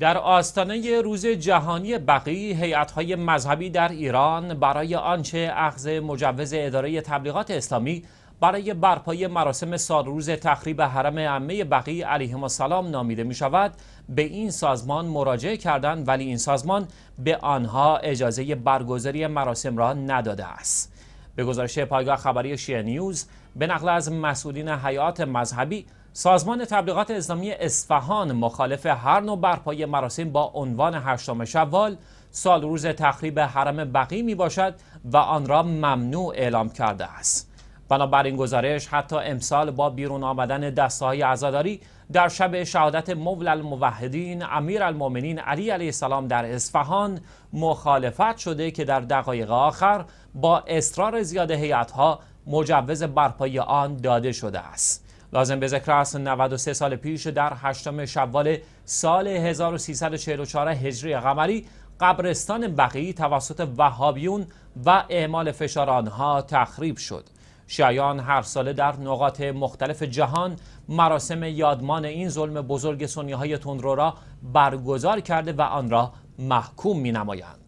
در آستانه روز جهانی بقی هیئت‌های مذهبی در ایران برای آنچه اخذ مجوز اداره تبلیغات اسلامی برای برپای مراسم سال روز تخریب حرم عمه بقی علیه السلام نامیده می شود به این سازمان مراجعه کردند ولی این سازمان به آنها اجازه برگزاری مراسم را نداده است به گزارش پایگاه خبری شیعه نیوز به نقل از مسئولین حیات مذهبی سازمان تبلیغات اسلامی اصفهان مخالف هر نوع برپای مراسم با عنوان هشتم شوال سال روز تخریب حرم بقی می باشد و آن را ممنوع اعلام کرده است. بنابراین گزارش حتی امسال با بیرون آمدن دسته های عزاداری در شب شهادت مول الموحدین امیر المومنین علی علیه السلام در اصفهان مخالفت شده که در دقایق آخر با اصرار زیاد ها مجوز برپای آن داده شده است. لازم به ذکر است 93 سال پیش در هشتم شوال سال 1344 هجری قمری قبرستان بقی توسط وهابیون و اعمال فشار آنها تخریب شد شیعیان هر ساله در نقاط مختلف جهان مراسم یادمان این ظلم بزرگ سنی های تندرو را برگزار کرده و آن را محکوم می نمایند.